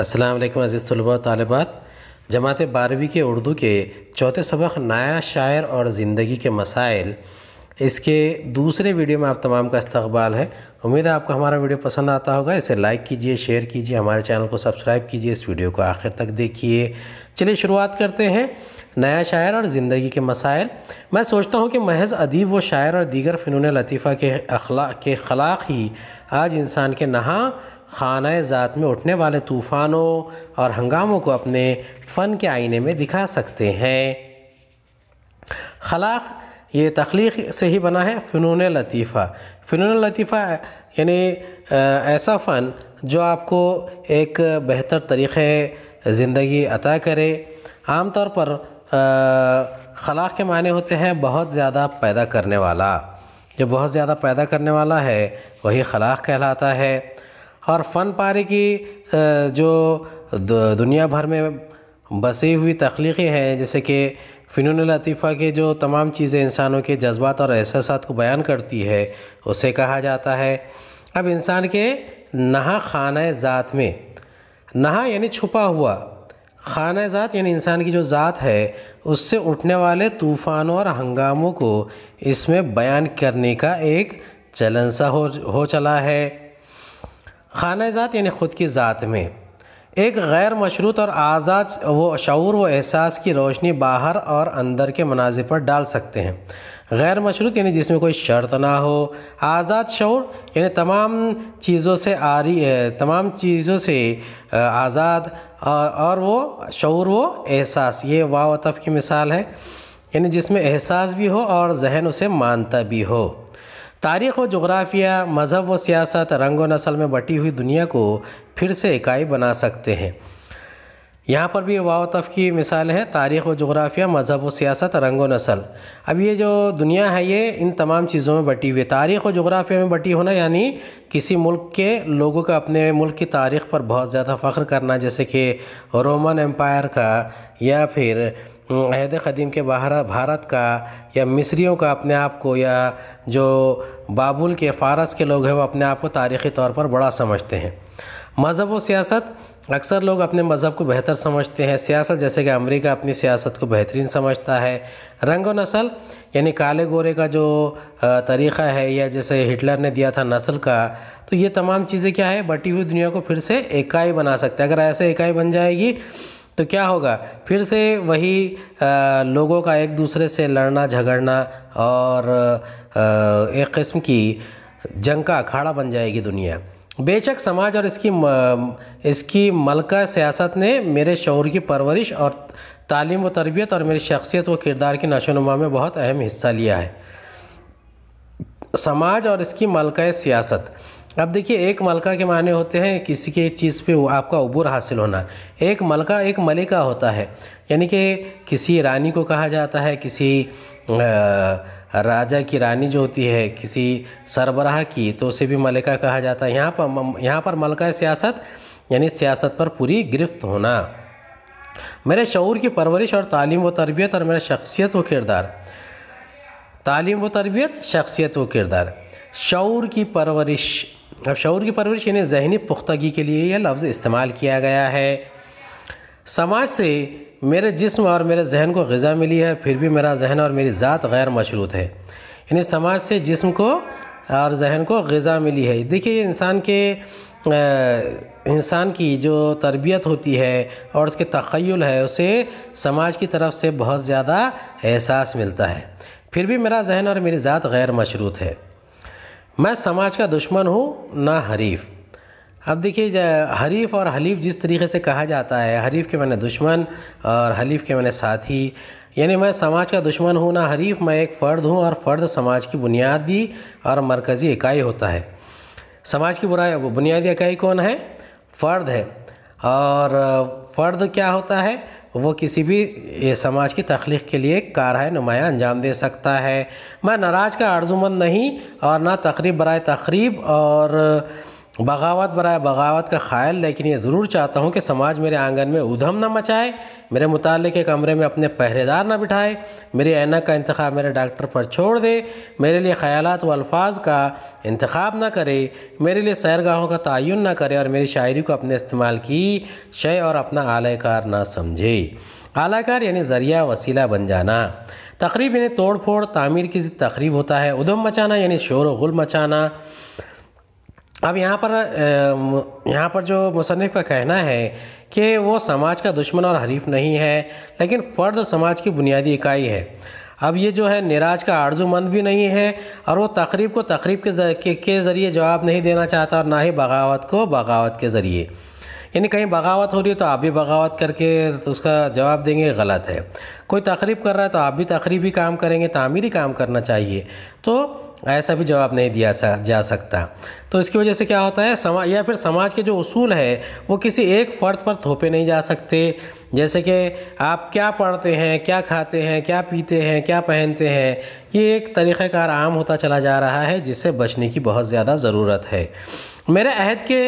असलम अज़ीज़ तलबा तालबात जमात बारहवीं के उर्दू के चौथे सबक नया शायर और ज़िंदगी के मसाइल इसके दूसरे वीडियो में आप तमाम का इस्तबाल है उम्मीद है आपको हमारा वीडियो पसंद आता होगा इसे लाइक कीजिए शेयर कीजिए हमारे चैनल को सब्सक्राइब कीजिए इस वीडियो को आखिर तक देखिए चलिए शुरुआत करते हैं नया शायर और ज़िंदगी के मसाइल मैं सोचता हूँ कि महज अदीब व शायर और दीगर फ़नून लतीफ़ा के अखला के खलाक ही आज इंसान के नहा खाना ज़ात में उठने वाले तूफ़ानों और हंगामों को अपने फ़न के आईने में दिखा सकते हैं खलाक ये तख्लीक से ही बना है फ़नून लतीफ़ा फ़नून लतीफ़ा यानी ऐसा फ़न जो आपको एक बेहतर तरीक़े ज़िंदगी अता करे आम तौर पर खलाक के माने होते हैं बहुत ज़्यादा पैदा करने वाला जो बहुत ज़्यादा पैदा करने वाला है वही खलाक कहलाता है और फ़न पारे की जो दुनिया भर में बसी हुई तख्लीक़ें हैं जैसे कि फ़िनन लतीफ़ा के जो तमाम चीज़ें इंसानों के जज्बात और एहसास को बयान करती है उसे कहा जाता है अब इंसान के नहा खाना ज़ात में नहा यानी छुपा हुआ खाना ज़ात यानी इंसान की जो ज़ात है उससे उठने वाले तूफ़ानों और हंगामों को इसमें बयान करने का एक चलन सा हो हो चला है खाना ज़ात यानी ख़ुद की ज़ात में एक गैर मशरूत और आज़ाद वो शूर व एहसास की रोशनी बाहर और अंदर के मनाजिर पर डाल सकते हैं गैर मशरूत यानी जिसमें कोई शर्त ना हो आज़ाद शौर यानी तमाम चीज़ों से आरी तमाम चीज़ों से आज़ाद और वो शौर व एहसास ये वावतफ़ की मिसाल है यानी जिसमें एहसास भी हो और जहन उसे मानता भी हो तारीख़ व जुग्राफिया मज़हब व सियासत रंग व नसल में बटी हुई दुनिया को फिर से इकाई बना सकते हैं यहाँ पर भी तफ़ की मिसाल है तारीख़ व जुग्राफिया मज़हब व सियासत रंग व नसल अब ये जो दुनिया है ये इन तमाम चीज़ों में बटी हुई है तारीख़ व जुग्राफिया में बटी होना यानी किसी मुल्क के लोगों का अपने मुल्क की तारीख़ पर बहुत ज़्यादा फ़ख्र करना जैसे कि रोमन एम्पायर का या फिर अहद हम्म। क़दीम के बाहर भारत का या मिस्रियों का अपने आप को या जो बाबुल के फ़ारस के लोग हैं वो अपने आप को तारीख़ी तौर पर बड़ा समझते हैं मज़हब व सियासत अक्सर लोग अपने मज़हब को बेहतर समझते हैं सियासत जैसे कि अमेरिका अपनी सियासत को बेहतरीन समझता है रंग व नस्ल यानी काले गोरे का जो तरीक़ा है या जैसे हिटलर ने दिया था नस्ल का तो ये तमाम चीज़ें क्या है बटी हुई दुनिया को फिर से इकाई बना सकते हैं अगर ऐसे इकाई बन जाएगी तो क्या होगा फिर से वही आ, लोगों का एक दूसरे से लड़ना झगड़ना और आ, एक किस्म की जंग का अखाड़ा बन जाएगी दुनिया बेशक समाज और इसकी इसकी मलका सियासत ने मेरे शौर की परवरिश और तालीम व तरबियत और मेरी शख्सियत व किरदार की नशोनुमा में बहुत अहम हिस्सा लिया है समाज और इसकी मलका सियासत अब देखिए एक मलका के माने होते हैं किसी के चीज़ पे आपका अबूर हासिल होना एक मलका एक मलिका होता है यानी कि किसी रानी को कहा जाता है किसी राजा की रानी जो होती है किसी सरबराह की तो उसे भी मलिका कहा जाता है यहाँ पर यहाँ पर मलका सियासत यानी सियासत पर पूरी गिरफ्त होना मेरे शौर की परवरिश और तालीम व तरबियत और मेरा शख्सियत व किरदार तालीम व तरबियत शख्सियत व किरदार शौर की परवरिश अब शौर की परवरिश यानी जहनी पुख्तगी के लिए यह लफ्ज़ इस्तेमाल किया गया है समाज से मेरे जिस्म और मेरे जहन को गज़ा मिली है फिर भी मेरा जहन और मेरी ज़ात गैर मशरूत है यानी समाज से जिस्म को और जहन को गज़ा मिली है देखिए इंसान के इंसान की जो तरबियत होती है और उसके तखयल है उसे समाज की तरफ से बहुत ज़्यादा एहसास मिलता है फिर भी मेरा जहन और मेरी ज़ात गैर मशरूत है मैं समाज का दुश्मन हूँ ना हरीफ अब देखिए हरीफ और हलीफ जिस तरीके से कहा जाता है हरीफ के मैंने दुश्मन और हलीफ के मैंने साथी यानी मैं समाज का दुश्मन हूँ ना हरीफ मैं एक फ़र्द हूँ और फ़र्द समाज की बुनियादी और मरकज़ी इकाई होता है समाज की बुराई बुनियादी इकाई कौन है फ़र्द है और फ़र्द क्या होता है वो किसी भी समाज की तख्लीक के लिए कार है नुमाया अंजाम दे सकता है मैं नाराज़ का आर्जुमंद नहीं और ना तकरीब बरए तकरीब और बगावत बरए बगावत का ख्याल लेकिन ये ज़रूर चाहता हूँ कि समाज मेरे आंगन में उधम ना मचाए मेरे मुताल के कमरे में अपने पहरेदार ना बिठाए मेरी ऐनक का इंतखाब मेरे डॉक्टर पर छोड़ दे मेरे लिए ख्याल व अल्फाज का इंतखब ना करे मेरे लिए सैरगाहों का तयन ना करे और मेरी शायरी को अपने इस्तेमाल की शय और अपना कार ना समझे आलाकार यानी ज़रिया वसीला बन जाना तकरीब यानी तोड़ फोड़ तामीर की तकरीब होता है उधम मचाना यानी शोर व गुल मचाना अब यहाँ पर यहाँ पर जो मुसनफ़ का कहना है कि वो समाज का दुश्मन और हरीफ नहीं है लेकिन फ़र्द समाज की बुनियादी इकाई है अब ये जो है निराज का आर्जुमंद भी नहीं है और वो तकरीब को तकरीब के के ज़रिए जवाब नहीं देना चाहता और ना ही बगावत को बगावत के ज़रिए यानी कहीं बगावत हो रही है तो आप भी बगावत करके तो उसका जवाब देंगे गलत है कोई तकरीब कर रहा है तो आप भी तकरीबी काम करेंगे तामीरी काम करना चाहिए तो ऐसा भी जवाब नहीं दिया जा सकता तो इसकी वजह से क्या होता है समा या फिर समाज के जो उसूल है वो किसी एक फ़र्द पर थोपे नहीं जा सकते जैसे कि आप क्या पढ़ते हैं क्या खाते हैं क्या पीते हैं क्या पहनते हैं ये एक तरीक़ाकार आम होता चला जा रहा है जिससे बचने की बहुत ज़्यादा ज़रूरत है मेरे अहद के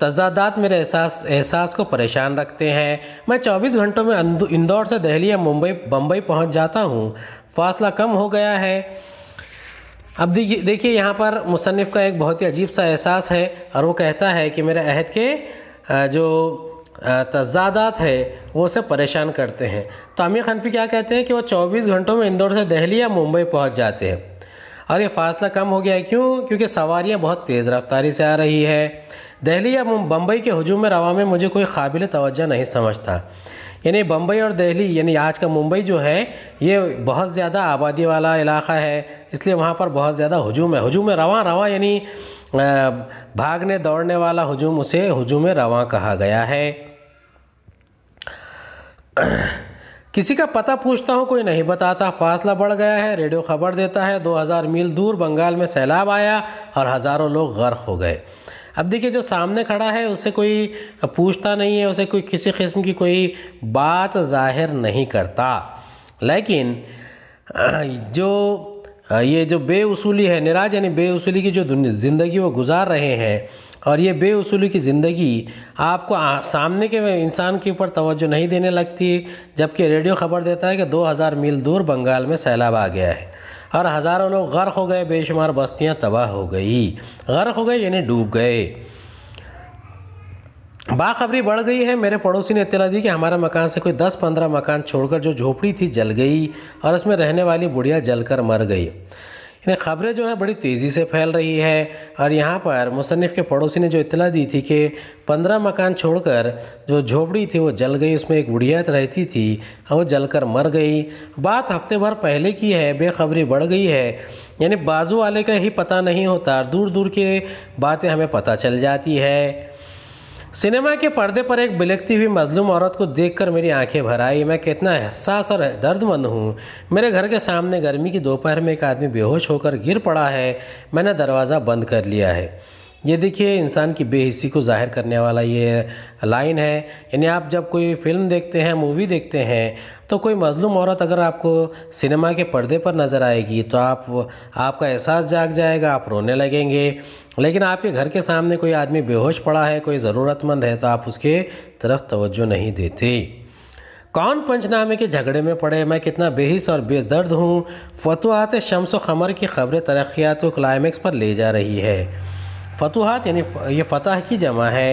तजादात मेरे एहसास एहसास को परेशान रखते हैं मैं 24 घंटों में इंदौर से दहली या मुंबई बम्बई पहुंच जाता हूं फासला कम हो गया है अब देखिए देखिए यहाँ पर मुसनफ़ का एक बहुत ही अजीब सा एहसास है और वो कहता है कि मेरे अहद के जो तजादात है वो उसे परेशान करते हैं तो आमिर खनफी क्या कहते हैं कि वो 24 घंटों में इंदौर से दहली या मुंबई पहुंच जाते हैं और ये फासला कम हो गया है क्यों क्योंकि सवारियाँ बहुत तेज़ रफ्तारी से आ रही है दहली या बम्बई के हजूम रवा में मुझे कोई काबिल तोज्जा नहीं समझता यानी बम्बई और दिल्ली यानी आज का मुंबई जो है ये बहुत ज़्यादा आबादी वाला इलाका है इसलिए वहाँ पर बहुत ज़्यादा हजूम है हजूम रवा रवा यानी भागने दौड़ने वाला हजूम उसे हजूम रवा कहा गया है किसी का पता पूछता हूँ कोई नहीं बताता फासला बढ़ गया है रेडियो खबर देता है 2000 मील दूर बंगाल में सैलाब आया और हज़ारों लोग गर्क हो गए अब देखिए जो सामने खड़ा है उससे कोई पूछता नहीं है उसे कोई किसी किस्म की कोई बात जाहिर नहीं करता लेकिन जो ये जो बेउसूली है निराज यानी बेउसूली की जो ज़िंदगी वो गुजार रहे हैं और ये बेउसूली की ज़िंदगी आपको सामने के इंसान के ऊपर तवज्जो नहीं देने लगती जबकि रेडियो खबर देता है कि 2000 मील दूर बंगाल में सैलाब आ गया है और हज़ारों लोग गर्क हो गए बेशुमार बस्तियाँ तबाह हो गई गर्क हो गए यानी डूब गए बाखबरी बढ़ गई है मेरे पड़ोसी ने इतला दी कि हमारे मकान से कोई दस पंद्रह मकान छोड़कर जो झोपड़ी थी जल गई और उसमें रहने वाली बुढ़िया जलकर मर गई यानी खबरें जो हैं बड़ी तेज़ी से फैल रही है और यहाँ पर मुसनफ़ के पड़ोसी ने जो इतला दी थी कि पंद्रह मकान छोड़कर जो झोपड़ी थी वो जल गई उसमें एक बुढ़ियात रहती थी और वो जलकर मर गई बात हफ्ते भर पहले की है बेखबरी बढ़ गई है यानी बाजू वाले का ही पता नहीं होता दूर दूर के बातें हमें पता चल जाती है सिनेमा के पर्दे पर एक बिलखती हुई मजलूम औरत को देखकर मेरी आंखें भर आई मैं कितना एहसास और दर्दमंद हूँ मेरे घर के सामने गर्मी की दोपहर में एक आदमी बेहोश होकर गिर पड़ा है मैंने दरवाज़ा बंद कर लिया है ये देखिए इंसान की बेहिसी को जाहिर करने वाला ये लाइन है यानी आप जब कोई फिल्म देखते हैं मूवी देखते हैं तो कोई मज़लूम औरत अगर आपको सिनेमा के पर्दे पर नज़र आएगी तो आप आपका एहसास जाग जाएगा आप रोने लगेंगे लेकिन आपके घर के सामने कोई आदमी बेहोश पड़ा है कोई ज़रूरतमंद है तो आप उसके तरफ तवज्जो नहीं देते कौन पंचनामे के झगड़े में पड़े मैं कितना बेहिस और बेदर्द हूँ फतवात शम्स व खमर की खबरें तरक्यात व क्लाइमैक्स पर ले जा रही है फतुहात यानी ये फ़तह की जमा है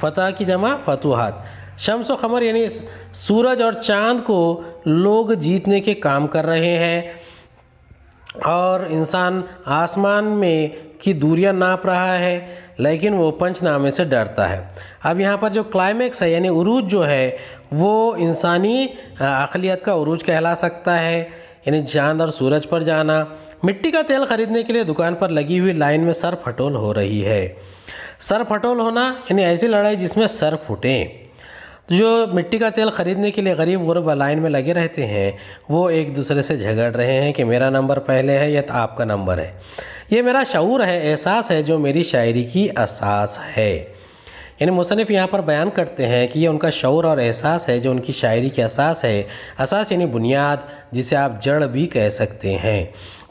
फ़तह की जमा फतुहात शम्स व ख़मर यानी सूरज और चांद को लोग जीतने के काम कर रहे हैं और इंसान आसमान में की दूरियां नाप रहा है लेकिन वो पंचनामे से डरता है अब यहाँ पर जो क्लाइमेक्स है यानी उरूज जो है वो इंसानी अकलीत का उरूज कहला सकता है यानी चांद और सूरज पर जाना मिट्टी का तेल खरीदने के लिए दुकान पर लगी हुई लाइन में सर फटोल हो रही है सर फटोल होना यानी ऐसी लड़ाई जिसमें सर फूटे जो मिट्टी का तेल ख़रीदने के लिए गरीब गुरब लाइन में लगे रहते हैं वो एक दूसरे से झगड़ रहे हैं कि मेरा नंबर पहले है या तो आपका नंबर है ये मेरा शूर है एहसास है जो मेरी शायरी की असास है यानी मुसनफ़ यहाँ पर बयान करते हैं कि ये उनका शौर और एहसास है जो उनकी शायरी के असास है असास यानी बुनियाद जिसे आप जड़ भी कह सकते हैं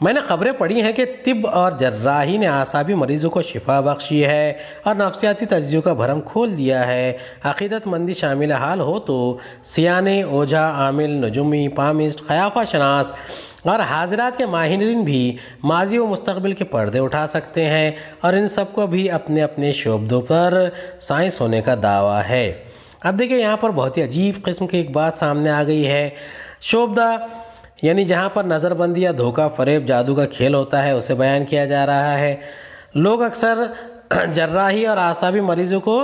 मैंने ख़बरें पढ़ी हैं कि तिब और जर्राही ने आसाबी मरीज़ों को शिफा बख्शी है और नफसियाती तजियों का भरम खोल दिया है अकीदतमंदी शामिल हाल हो तो सियाने ओझा आमिल नजुमी पामिस्ट खयाफा शनास और हाजरात के माहरीन भी माजी व मुस्तबिल के पर्दे उठा सकते हैं और इन सबको भी अपने अपने शोबों पर साइंस होने का दावा है अब देखिए यहाँ पर बहुत ही अजीब किस्म की एक बात सामने आ गई है शोबदा यानी जहाँ पर नज़रबंदी या धोखा फरेब जादू का खेल होता है उसे बयान किया जा रहा है लोग अक्सर जर्राही और आसाबी मरीज़ों को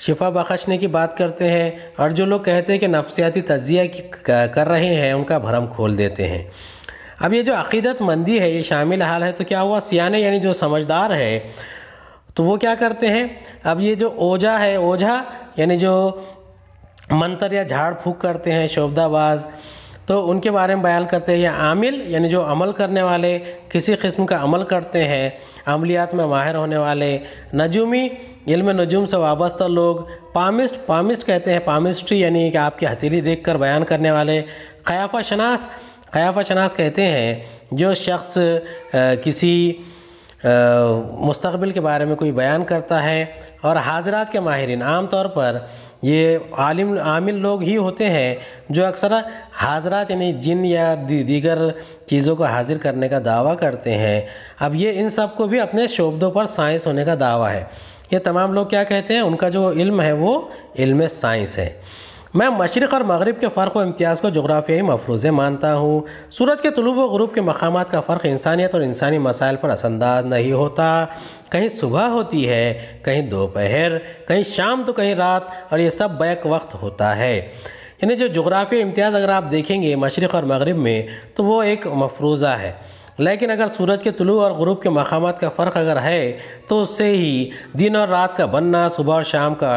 शिफा बखशने की बात करते हैं और जो लोग कहते हैं कि नफसियाती तजिया कर रहे हैं उनका भरम खोल देते हैं अब ये जो अकीदतमंदी है ये शामिल हाल है तो क्या हुआ सियाने यानी जो समझदार है तो वो क्या करते हैं अब ये जो ओझा है ओझा यानी जो मंत्र या झाड़ फूक करते हैं शोबदाबाज़ तो उनके बारे में बयान करते हैं या आमिल यानी जो अमल करने वाले किसी किस्म का अमल करते हैं अमलियात में माहिर होने वाले नजूमी इल्म नजूम से वाबस्ता लोग पामिस्ट पामिस्ट कहते हैं पामिस्ट्री यानी कि आपकी हथेली देख कर बयान करने वाले खयाफा शनास खयाफा शनास कहते हैं जो शख्स किसी मुस्तबिल के बारे में कोई बयान करता है और हाजरात के माहरीन आम तौर पर ये आलिम आमिल लोग ही होते हैं जो अक्सर हाजरात यानी जिन या दीगर चीज़ों को हाजिर करने का दावा करते हैं अब ये इन सब को भी अपने शोबों पर साइंस होने का दावा है ये तमाम लोग क्या कहते हैं उनका जो इल्म है वो इल्म साइंस है मैं मशरक़ और मगरब के फ़र्क व इम्तियाज़ को जोग्राफियाई मफरूज़े मानता हूँ सूरज के तलु व ग्रुप के मकाम का फ़र्क इंसानियत और इंसानी मसाइल पर असंदाज नहीं होता कहीं सुबह होती है कहीं दोपहर कहीं शाम तो कहीं रात और ये सब बैक वक्त होता है यानी जो जोग्राफी इम्तियाज़ अगर आप देखेंगे मशरक़ और मगरब में तो वो एक मफरूज़ा है लेकिन अगर सूरज के तुलू और ग्रुप के मकाम का फ़र्क अगर है तो उससे ही दिन और रात का बनना सुबह और शाम का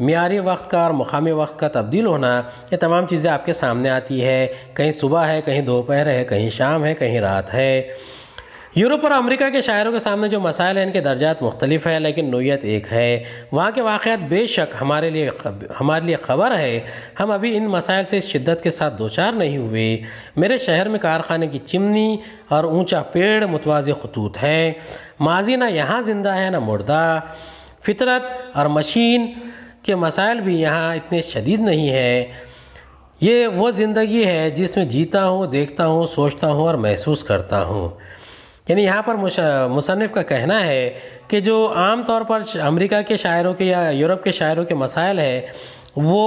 मीरी वक्त का और मकामी वक्त का तब्दील होना ये तमाम चीज़ें आपके सामने आती है कहीं सुबह है कहीं दोपहर है कहीं शाम है कहीं रात है यूरोप और अमेरिका के शायरों के सामने जो मसाइल हैं इनके दर्जात मुख्तलिफ हैं लेकिन नोयत एक है वहाँ के वाक़ात बेशक हमारे लिए हमारे लिए ख़बर है हम अभी इन मसाइल से इस शिद्दत के साथ दो चार नहीं हुए मेरे शहर में कारखाने की चिमनी और ऊंचा पेड़ मुतवाज़ खतूत हैं माजी ना यहाँ ज़िंदा है ना मुर्दा फितरत और मशीन के मसाइल भी यहाँ इतने शदीद नहीं है ये वो ज़िंदगी है जिसमें जीता हूँ देखता हूँ सोचता हूँ और महसूस करता हूँ यानी यहाँ पर मुसनफ़ का कहना है कि जो आम तौर पर अमेरिका के शायरों के या यूरोप के शायरों के मसाइल है वो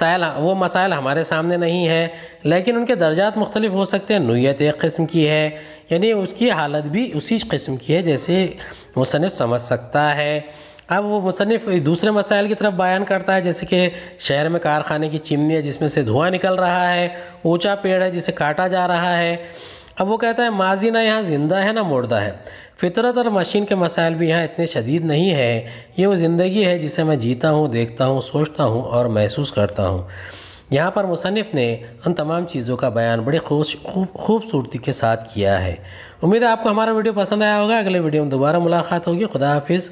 सायल वो मसाइल हमारे सामने नहीं है लेकिन उनके दर्जात मुख्तलिफ हो सकते हैं नुयत एक किस्म की है यानी उसकी हालत भी उसी किस्म की है जैसे मुसनफ़ समझ सकता है अब वो मुसनफ़ दूसरे मसाइल की तरफ बयान करता है जैसे कि शहर में कारखाने की चिमनी है जिसमें से धुआँ निकल रहा है ऊँचा पेड़ है जिसे काटा जा रहा है अब वो कहता है माजी ना यहाँ ज़िंदा है ना मुर्दा है फितरत और मशीन के मसाइल भी यहाँ इतने शदीद नहीं है ये वो ज़िंदगी है जिसे मैं जीता हूँ देखता हूँ सोचता हूँ और महसूस करता हूँ यहाँ पर मुसनफ़ ने उन तमाम चीज़ों का बयान बड़ी खूब खूबसूरती के साथ किया है उम्मीद है आपको हमारा वीडियो पसंद आया होगा अगले वीडियो में दोबारा मुलाकात होगी खुदा हाफिज़